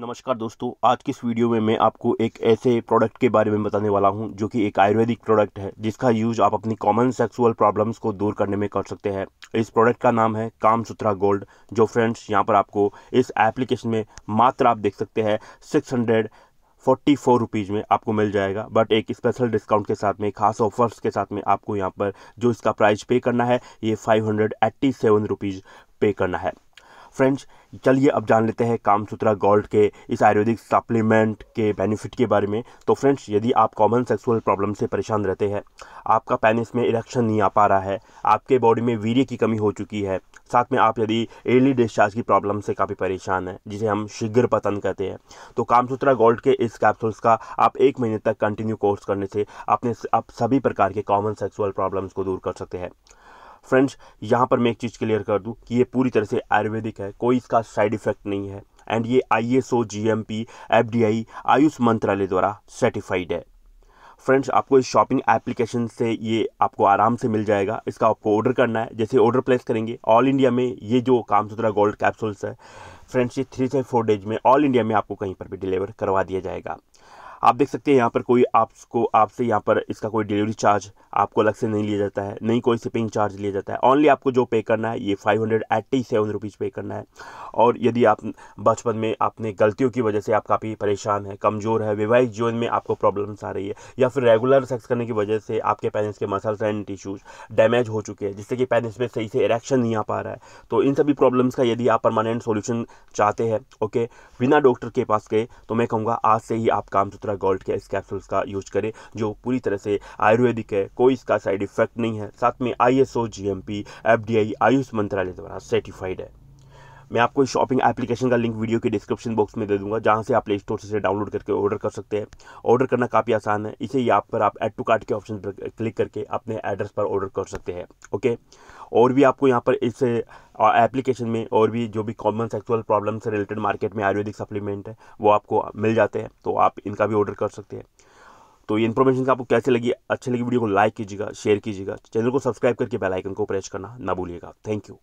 नमस्कार दोस्तों आज की इस वीडियो में मैं आपको एक ऐसे प्रोडक्ट के बारे में बताने वाला हूं जो कि एक आयुर्वेदिक प्रोडक्ट है जिसका यूज आप अपनी कॉमन सेक्सुअल प्रॉब्लम्स को दूर करने में कर सकते हैं इस प्रोडक्ट का नाम है काम सुथरा गोल्ड जो फ्रेंड्स यहां पर आपको इस एप्लीकेशन में मात्र आप देख सकते हैं six hundred forty four rupees में आपको मिल जाएगा बट एक स्पेशल डिस्काउंट के साथ में खास ऑफर्स के साथ में आपको यहाँ पर जो इसका प्राइस पे करना है ये five hundred eighty seven rupees पे करना है फ्रेंड्स चलिए अब जान लेते हैं कामसूत्रा गोल्ड के इस आयुर्वेदिक सप्लीमेंट के बेनिफिट के बारे में तो फ्रेंड्स यदि आप कॉमन सेक्सुअल प्रॉब्लम से परेशान रहते हैं आपका पैनिस में इरेक्शन नहीं आ पा रहा है आपके बॉडी में वीर्य की कमी हो चुकी है साथ में आप यदि एयरली डिस्चार्ज की प्रॉब्लम से काफ़ी परेशान हैं जिसे हम शीघ्र पतन कहते हैं तो कामसूत्रा गोल्ड के इस कैप्सूल्स का आप एक महीने तक कंटिन्यू कोर्स करने से अपने आप सभी प्रकार के कॉमन सेक्सुअल प्रॉब्लम्स को दूर कर सकते हैं फ्रेंड्स यहाँ पर मैं एक चीज़ क्लियर कर दूँ कि ये पूरी तरह से आयुर्वेदिक है कोई इसका साइड इफेक्ट नहीं है एंड ये I S O G M P F D I Ayush मंत्रालय द्वारा सर्टिफाइड है फ्रेंड्स आपको इस शॉपिंग एप्लीकेशन से ये आपको आराम से मिल जाएगा इसका आपको ऑर्डर करना है जैसे ऑर्डर प्लेस करेंगे ऑल इंडिया में ये जो कामसूत्रा गोल्ड कैप्सूल्स है फ्रेंड्स ये थ्री से फोर डेज में ऑल इंडिया में आपको कहीं पर भी डिलीवर करवा दिया जाएगा आप देख सकते हैं यहाँ पर कोई आपको आपसे यहाँ पर इसका कोई डिलीवरी चार्ज आपको अलग से नहीं लिया जाता है नहीं कोई शिपिंग चार्ज लिया जाता है ऑनली आपको जो पे करना है ये five hundred eighty seven rupees पे करना है और यदि आप बचपन में आपने गलतियों की वजह से आप काफ़ी परेशान है कमज़ोर है वैवाहिक जीवन में आपको प्रॉब्लम्स आ रही है या फिर रेगुलर सेक्स करने की वजह से आपके पेरेंट्स के मसल्स एंड टिश्यूज़ डैमेज हो चुके हैं जिससे कि पेरेंट्स में सही से इरेक्शन नहीं आ पा रहा है तो इन सभी प्रॉब्लम्स का यदि आप परमानेंट सोल्यूशन चाहते हैं ओके बिना डॉक्टर के पास गए तो मैं कहूँगा आज से ही आप कामसूत्रा गोल्ड के इस कैप्सूल्स का यूज करें जो पूरी तरह से आयुर्वेदिक है कोई इसका साइड इफेक्ट नहीं है साथ में I S O G M P F D I Ayush मंत्रालय द्वारा सर्टिफाइड है मैं आपको इस शॉपिंग एप्लीकेशन का लिंक वीडियो के डिस्क्रिप्शन बॉक्स में दे दूंगा जहां से आप प्ले स्टोर से डाउनलोड करके ऑर्डर कर सकते हैं ऑर्डर करना काफ़ी आसान है इसे यहाँ पर आप एड टू कार्ट के ऑप्शन पर क्लिक करके अपने एड्रेस पर ऑर्डर कर सकते हैं ओके और भी आपको यहाँ पर इस एप्लीकेशन में और भी जो भी कॉमन सेक्सुअल प्रॉब्लम से रिलेटेड मार्केट में आयुर्वेदिक सप्लीमेंट है वो आपको मिल जाते हैं तो आप इनका भी ऑर्डर कर सकते हैं तो ये इन्फॉर्मेशन आपको कैसे लगी अच्छी लगी वीडियो को लाइक कीजिएगा शेयर कीजिएगा चैनल को सब्सक्राइब करके बेल आइकन को प्रेस करना ना भूलिएगा थैंक यू